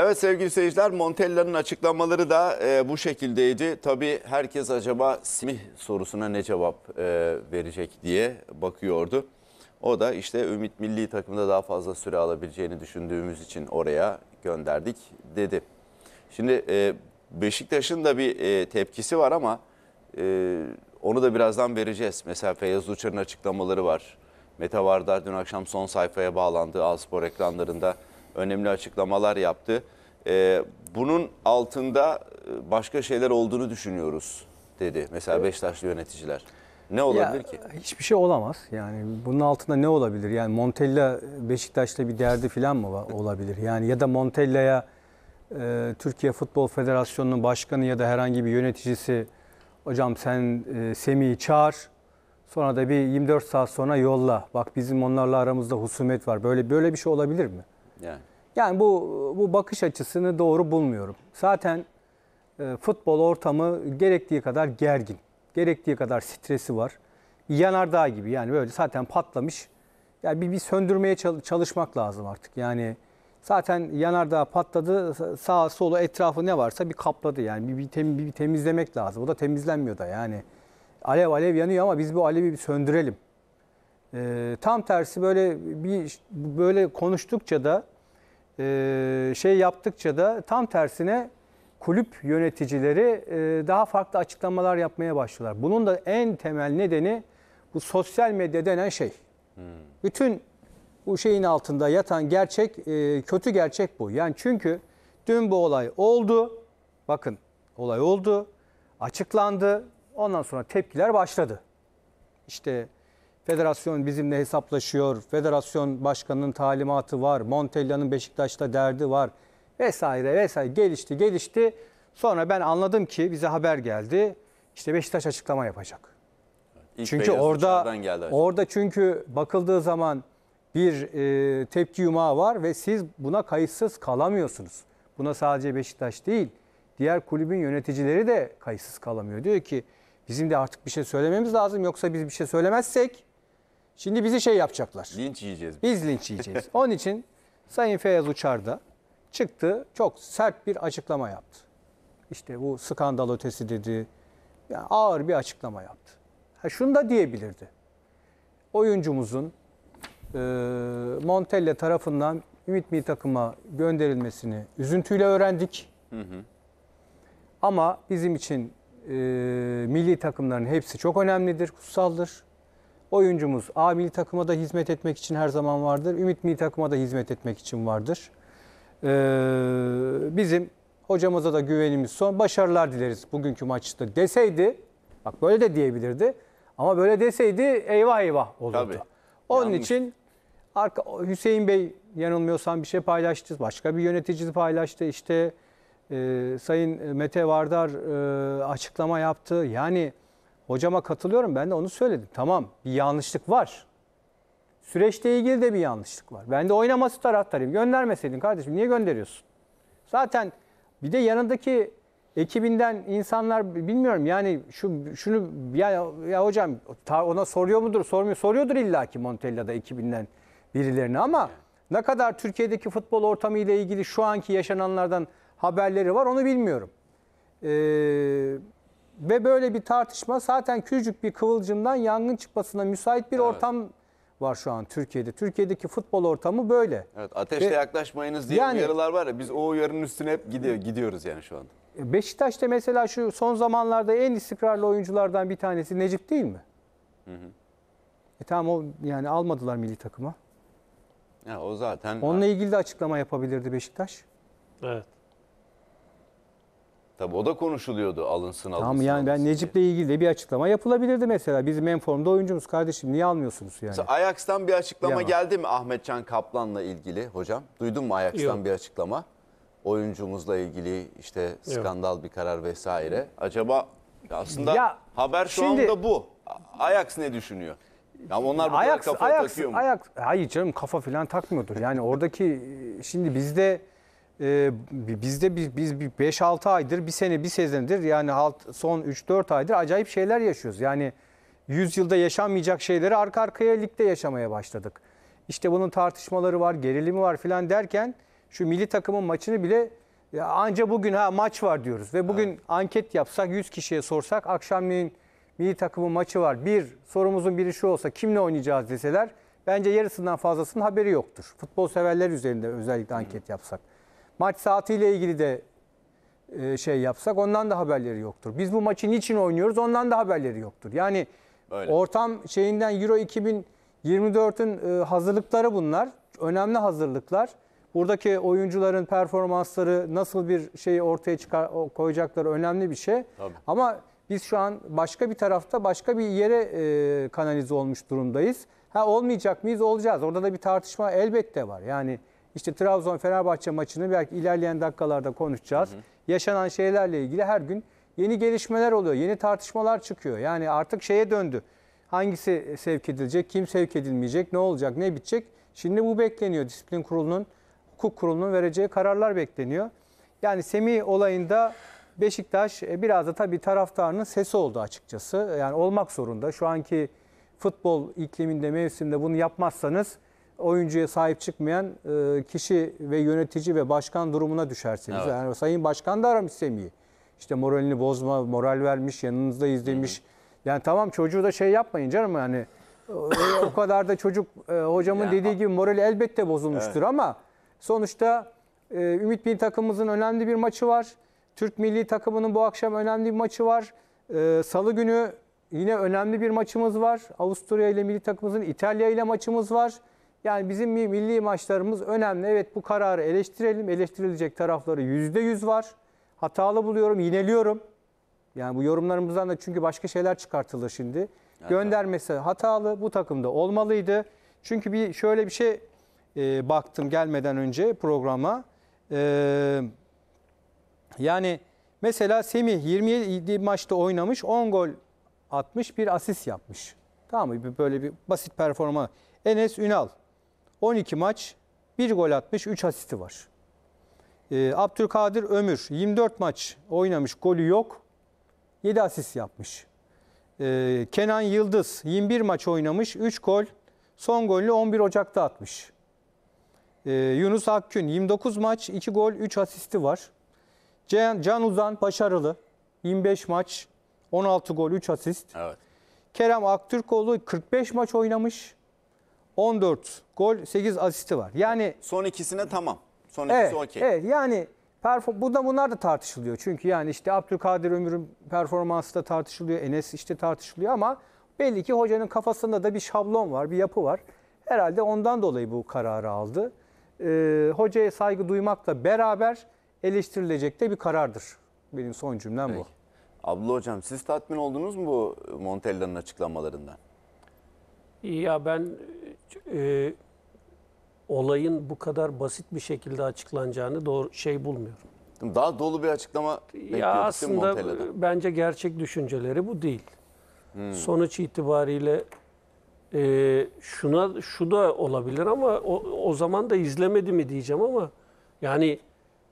Evet sevgili seyirciler Montella'nın açıklamaları da e, bu şekildeydi. Tabii herkes acaba simih sorusuna ne cevap e, verecek diye bakıyordu. O da işte Ümit Milli takımda daha fazla süre alabileceğini düşündüğümüz için oraya gönderdik dedi. Şimdi e, Beşiktaş'ın da bir e, tepkisi var ama e, onu da birazdan vereceğiz. Mesela Feyyaz Uçar'ın açıklamaları var. Mete Vardar dün akşam son sayfaya bağlandı Alspor ekranlarında önemli açıklamalar yaptı. Ee, bunun altında e, başka şeyler olduğunu düşünüyoruz dedi mesela evet. Beşiktaşlı yöneticiler. Ne olabilir ya, ki? Hiçbir şey olamaz. Yani bunun altında ne olabilir? Yani Montella Beşiktaş'la bir derdi falan mı olabilir? Yani ya da Montella'ya e, Türkiye Futbol Federasyonu'nun başkanı ya da herhangi bir yöneticisi hocam sen e, Semih'i çağır sonra da bir 24 saat sonra yolla. Bak bizim onlarla aramızda husumet var. Böyle böyle bir şey olabilir mi? Yani. Yani bu bu bakış açısını doğru bulmuyorum. Zaten e, futbol ortamı gerektiği kadar gergin, gerektiği kadar stresi var. Yanardağ gibi yani böyle zaten patlamış. Yani bir, bir söndürmeye çalışmak lazım artık. Yani zaten yanardağ patladı, sağa solu etrafı ne varsa bir kapladı. Yani bir, bir, tem, bir temizlemek lazım. O da temizlenmiyor da yani. Alev alev yanıyor ama biz bu alevi bir söndürelim. E, tam tersi böyle bir böyle konuştukça da e, şey yaptıkça da tam tersine kulüp yöneticileri e, daha farklı açıklamalar yapmaya başlıyorlar. Bunun da en temel nedeni bu sosyal medya denen şey. Hmm. Bütün bu şeyin altında yatan gerçek, e, kötü gerçek bu. Yani çünkü dün bu olay oldu. Bakın olay oldu, açıklandı. Ondan sonra tepkiler başladı. İşte Federasyon bizimle hesaplaşıyor. Federasyon başkanının talimatı var. Montella'nın Beşiktaş'ta derdi var. Vesaire vesaire gelişti gelişti. Sonra ben anladım ki bize haber geldi. İşte Beşiktaş açıklama yapacak. İlk çünkü orada orada çünkü bakıldığı zaman bir e, tepki yumağı var ve siz buna kayıtsız kalamıyorsunuz. Buna sadece Beşiktaş değil, diğer kulübün yöneticileri de kayıtsız kalamıyor. Diyor ki bizim de artık bir şey söylememiz lazım yoksa biz bir şey söylemezsek Şimdi bizi şey yapacaklar. Linç yiyeceğiz. Biz linç yiyeceğiz. Onun için Sayın Feyyaz Uçar da çıktı çok sert bir açıklama yaptı. İşte bu skandal ötesi dedi. Yani ağır bir açıklama yaptı. Ha şunu da diyebilirdi. Oyuncumuzun e, Montella tarafından Ümit Milli Takım'a gönderilmesini üzüntüyle öğrendik. Hı hı. Ama bizim için e, milli takımların hepsi çok önemlidir, kutsaldır. Oyuncumuz A milli takıma da hizmet etmek için her zaman vardır. Ümit milli takıma da hizmet etmek için vardır. Ee, bizim hocamıza da güvenimiz son. Başarılar dileriz bugünkü maçta deseydi. Bak böyle de diyebilirdi. Ama böyle deseydi eyvah eyvah olurdu. Tabii. Onun Yanlış. için arka, Hüseyin Bey yanılmıyorsam bir şey paylaştı. Başka bir yönetici paylaştı. İşte e, Sayın Mete Vardar e, açıklama yaptı. Yani Hocama katılıyorum ben de onu söyledim. Tamam bir yanlışlık var. Süreçle ilgili de bir yanlışlık var. Ben de oynaması taraftarıyım. Göndermeseydin kardeşim niye gönderiyorsun? Zaten bir de yanındaki ekibinden insanlar bilmiyorum yani şu şunu ya, ya hocam ona soruyor mudur sormuyor soruyordur illaki Montella'da ekibinden birilerini ama ne kadar Türkiye'deki futbol ortamı ile ilgili şu anki yaşananlardan haberleri var onu bilmiyorum. Eee ve böyle bir tartışma zaten küçük bir kıvılcımdan yangın çıkmasına müsait bir evet. ortam var şu an Türkiye'de. Türkiye'deki futbol ortamı böyle. Evet ateşle Ve, yaklaşmayınız diye yani, uyarılar var ya biz o uyarının üstüne hep gidiyor, gidiyoruz yani şu anda. E, Beşiktaş'ta mesela şu son zamanlarda en istikrarlı oyunculardan bir tanesi Necip değil mi? Hı hı. E tamam o yani almadılar milli takıma. Ya o zaten Onunla ilgili de açıklama yapabilirdi Beşiktaş. Evet. Tabii o da konuşuluyordu alınsın alınsın. Tamam yani ben alınsın Necip'le diye. ilgili de bir açıklama yapılabilirdi mesela. Bizim en formda oyuncumuz kardeşim niye almıyorsunuz yani? Mesela Ajax'tan bir açıklama Yemem. geldi mi Ahmetcan Kaplan'la ilgili hocam? Duydun mu Ajax'tan Yok. bir açıklama? Oyuncumuzla ilgili işte skandal Yok. bir karar vesaire. Acaba aslında ya, haber şu şimdi, anda bu. Ajax ne düşünüyor? Ya onlar bu Ajax, kadar kafa Ajax, takıyor mu? Ajax, hayır canım kafa falan takmıyordur. Yani oradaki şimdi bizde e, bizde biz biz bir 5-6 aydır, bir sene, bir sezendir yani son 3-4 aydır acayip şeyler yaşıyoruz. Yani 100 yılda yaşanmayacak şeyleri arka arkaya ligde yaşamaya başladık. İşte bunun tartışmaları var, gerilimi var filan derken şu milli takımın maçını bile ya anca bugün ha maç var diyoruz ve bugün evet. anket yapsak 100 kişiye sorsak akşamleyin milli takımın maçı var. Bir sorumuzun biri şu olsa kimle oynayacağız deseler bence yarısından fazlasının haberi yoktur. Futbol severler üzerinde özellikle anket yapsak. Maç saatiyle ilgili de e, şey yapsak ondan da haberleri yoktur. Biz bu maçı niçin oynuyoruz ondan da haberleri yoktur. Yani Böyle. ortam şeyinden Euro 2024'ün e, hazırlıkları bunlar. Önemli hazırlıklar. Buradaki oyuncuların performansları nasıl bir şeyi ortaya çıkar, koyacakları önemli bir şey. Tabii. Ama biz şu an başka bir tarafta başka bir yere e, kanalize olmuş durumdayız. Ha olmayacak mıyız? Olacağız. Orada da bir tartışma elbette var. Yani işte Trabzon-Fenerbahçe maçını belki ilerleyen dakikalarda konuşacağız. Hı hı. Yaşanan şeylerle ilgili her gün yeni gelişmeler oluyor, yeni tartışmalar çıkıyor. Yani artık şeye döndü. Hangisi sevk edilecek, kim sevk edilmeyecek, ne olacak, ne bitecek? Şimdi bu bekleniyor. Disiplin kurulunun, hukuk kurulunun vereceği kararlar bekleniyor. Yani Semi olayında Beşiktaş e, biraz da tabii taraftarının sesi oldu açıkçası. Yani olmak zorunda. Şu anki futbol ikliminde, mevsimde bunu yapmazsanız oyuncuya sahip çıkmayan e, kişi ve yönetici ve başkan durumuna düşerseniz. Evet. Yani Sayın Başkan da aramış Semih'i. İşte moralini bozma, moral vermiş, yanınızda izlemiş. Hı hı. Yani tamam çocuğu da şey yapmayın canım yani. o kadar da çocuk e, hocamın yani, dediği gibi morali elbette bozulmuştur evet. ama sonuçta e, Ümit Bin takımımızın önemli bir maçı var. Türk Milli takımının bu akşam önemli bir maçı var. E, Salı günü yine önemli bir maçımız var. Avusturya ile milli takımımızın İtalya ile maçımız var. Yani bizim milli maçlarımız önemli. Evet bu kararı eleştirelim. Eleştirilecek tarafları yüzde yüz var. Hatalı buluyorum, yineliyorum. Yani bu yorumlarımızdan da çünkü başka şeyler çıkartılır şimdi. Evet. Göndermesi hatalı. Bu takımda olmalıydı. Çünkü bir şöyle bir şey e, baktım gelmeden önce programa. E, yani mesela Semih 27 maçta oynamış 10 gol atmış bir asist yapmış. Tamam mı? Böyle bir basit performa. Enes Ünal 12 maç 1 gol atmış 3 asisti var. E, Abdülkadir Ömür 24 maç oynamış golü yok 7 asist yapmış. E, Kenan Yıldız 21 maç oynamış 3 gol son golü 11 Ocak'ta atmış. E, Yunus Akgün 29 maç 2 gol 3 asisti var. Can, Can Uzan başarılı 25 maç 16 gol 3 asist. Evet. Kerem Aktürkoğlu 45 maç oynamış 14 gol 8 asisti var. Yani son ikisine tamam. Son ikisi evet, okey. Evet yani perform, da bunlar da tartışılıyor. Çünkü yani işte Abdülkadir Ömür'ün performansı da tartışılıyor. Enes işte tartışılıyor ama belli ki hocanın kafasında da bir şablon var, bir yapı var. Herhalde ondan dolayı bu kararı aldı. Ee, hocaya saygı duymakla beraber eleştirilecek de bir karardır. Benim son cümlem Peki. bu. Abla hocam siz tatmin oldunuz mu bu Montella'nın açıklamalarından? Ya ben e, olayın bu kadar basit bir şekilde açıklanacağını doğru şey bulmuyorum. Daha dolu bir açıklama ya aslında bence gerçek düşünceleri bu değil. Hmm. Sonuç itibariyle e, şuna şu da olabilir ama o, o zaman da izlemedi mi diyeceğim ama yani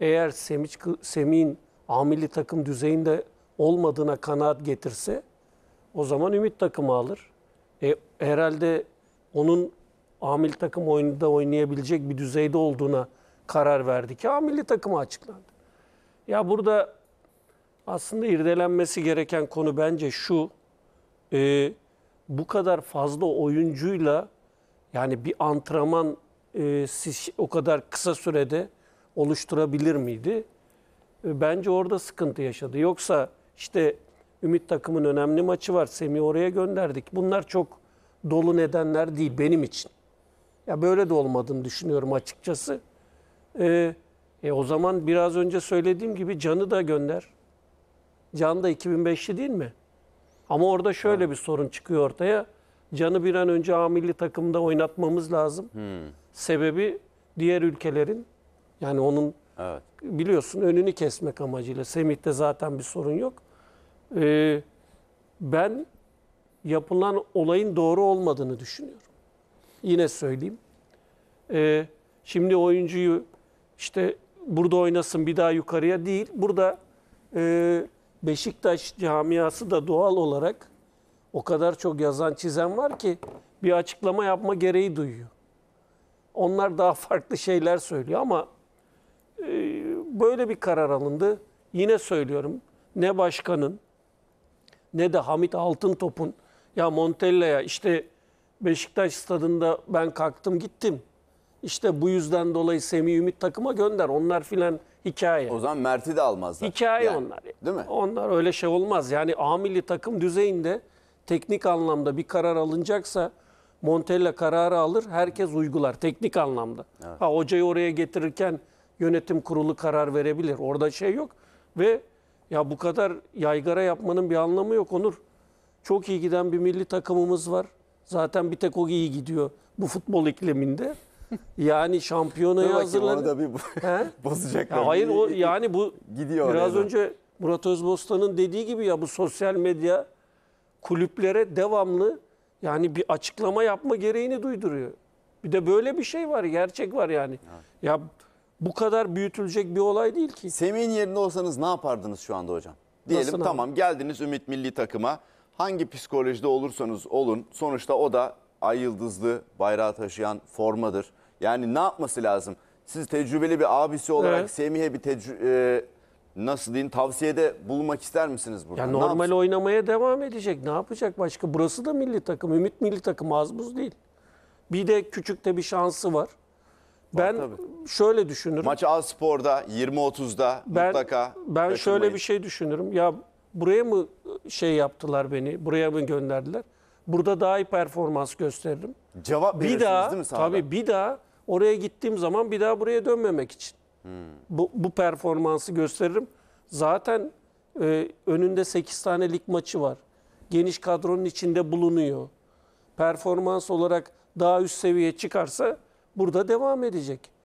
eğer Semiç Semih'in amili takım düzeyinde olmadığına kanaat getirse o zaman Ümit takımı alır. E, herhalde onun amil takım oyununda oynayabilecek bir düzeyde olduğuna karar verdi ki amilli takıma açıklandı. Ya burada aslında irdelenmesi gereken konu bence şu. E, bu kadar fazla oyuncuyla yani bir antrenman e, siz o kadar kısa sürede oluşturabilir miydi? E, bence orada sıkıntı yaşadı. Yoksa işte Ümit takımın önemli maçı var. Semih oraya gönderdik. Bunlar çok dolu nedenler değil benim için. Ya böyle de olmadığını düşünüyorum açıkçası. Ee, e o zaman biraz önce söylediğim gibi Can'ı da gönder. Can da 2005'li değil mi? Ama orada şöyle ha. bir sorun çıkıyor ortaya. Can'ı bir an önce A takımda oynatmamız lazım. Hmm. Sebebi diğer ülkelerin yani onun evet. biliyorsun önünü kesmek amacıyla. Semih'te zaten bir sorun yok. Ee, ben yapılan olayın doğru olmadığını düşünüyorum. Yine söyleyeyim. Ee, şimdi oyuncuyu işte burada oynasın bir daha yukarıya değil. Burada e, Beşiktaş camiası da doğal olarak o kadar çok yazan çizen var ki bir açıklama yapma gereği duyuyor. Onlar daha farklı şeyler söylüyor ama e, böyle bir karar alındı. Yine söylüyorum ne başkanın ne de Hamit Altıntop'un ya Montella'ya işte Beşiktaş stadında ben kalktım gittim. İşte bu yüzden dolayı Semih Ümit takıma gönder. Onlar filan hikaye. O zaman Mert'i de almazlar. Hikaye yani, onlar. Değil mi? Onlar öyle şey olmaz. Yani A milli takım düzeyinde teknik anlamda bir karar alınacaksa Montella kararı alır, herkes uygular teknik anlamda. Evet. Ha hocayı oraya getirirken yönetim kurulu karar verebilir. Orada şey yok ve ya bu kadar yaygara yapmanın bir anlamı yok Onur. Çok iyi giden bir milli takımımız var. Zaten bir tek o iyi gidiyor bu futbol ikliminde. Yani şampiyonaya hazırlan. da bir He? bozacaklar. Ya hayır o yani bu gidiyor. Biraz oraya. önce Murat Özbostan'ın dediği gibi ya bu sosyal medya kulüplere devamlı yani bir açıklama yapma gereğini duyduruyor. Bir de böyle bir şey var, gerçek var yani. Ya bu kadar büyütülecek bir olay değil ki. Semih'in yerinde olsanız ne yapardınız şu anda hocam? Diyelim Nasıl tamam abi? geldiniz Ümit Milli Takım'a hangi psikolojide olursanız olun sonuçta o da ay yıldızlı bayrağı taşıyan formadır. Yani ne yapması lazım? Siz tecrübeli bir abisi olarak evet. Semih'e bir tecrübe nasıl diyeyim tavsiyede bulmak ister misiniz burada? Ya normal oynamaya devam edecek. Ne yapacak başka? Burası da milli takım. Ümit milli takım az buz değil. Bir de küçükte bir şansı var. Ben var, tabii. şöyle düşünürüm. Maç A Spor'da 20-30'da ben, mutlaka. Ben şöyle bir şey düşünürüm. Ya buraya mı şey yaptılar beni. Buraya mı gönderdiler? Burada daha iyi performans gösteririm. Cevap bir daha, değil mi sahada? Tabii bir daha oraya gittiğim zaman bir daha buraya dönmemek için. Hmm. Bu, bu performansı gösteririm. Zaten e, önünde 8 tane lig maçı var. Geniş kadronun içinde bulunuyor. Performans olarak daha üst seviyeye çıkarsa burada devam edecek.